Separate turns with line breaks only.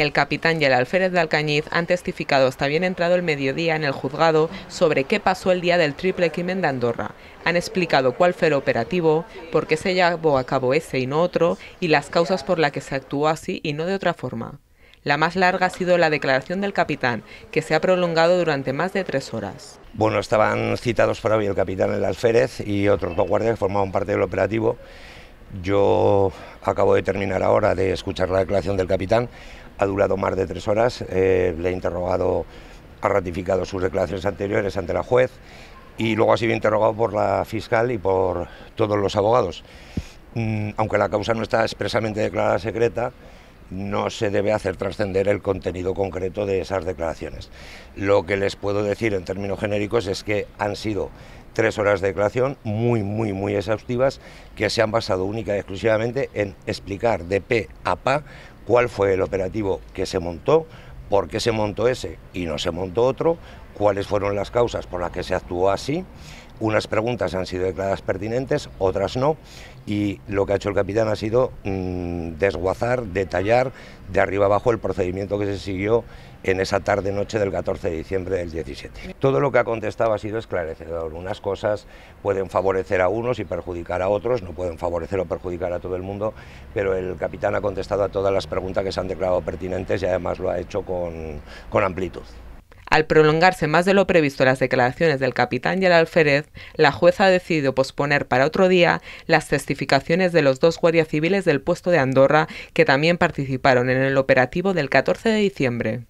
El capitán y el alférez de Alcañiz han testificado hasta bien entrado el mediodía en el juzgado sobre qué pasó el día del triple crimen de Andorra. Han explicado cuál fue el operativo, por qué se llevó a cabo ese y no otro, y las causas por las que se actuó así y no de otra forma. La más larga ha sido la declaración del capitán, que se ha prolongado durante más de tres horas.
Bueno, estaban citados para hoy el capitán, el alférez y otros dos guardias que formaban parte del operativo. Yo acabo de terminar ahora de escuchar la declaración del capitán ha durado más de tres horas, eh, le he interrogado, ha ratificado sus declaraciones anteriores ante la juez y luego ha sido interrogado por la fiscal y por todos los abogados. Mm, aunque la causa no está expresamente declarada secreta, no se debe hacer trascender el contenido concreto de esas declaraciones. Lo que les puedo decir en términos genéricos es que han sido tres horas de declaración muy, muy, muy exhaustivas que se han basado única y exclusivamente en explicar de P a PA cuál fue el operativo que se montó, por qué se montó ese y no se montó otro, cuáles fueron las causas por las que se actuó así unas preguntas han sido declaradas pertinentes, otras no, y lo que ha hecho el capitán ha sido mm, desguazar, detallar de arriba abajo el procedimiento que se siguió en esa tarde-noche del 14 de diciembre del 17. Todo lo que ha contestado ha sido esclarecedor. Unas cosas pueden favorecer a unos y perjudicar a otros, no pueden favorecer o perjudicar a todo el mundo, pero el capitán ha contestado a todas las preguntas que se han declarado pertinentes y además lo ha hecho con amplitud.
Al prolongarse más de lo previsto las declaraciones del capitán y el alférez, la jueza ha decidido posponer para otro día las testificaciones de los dos guardias civiles del puesto de Andorra que también participaron en el operativo del 14 de diciembre.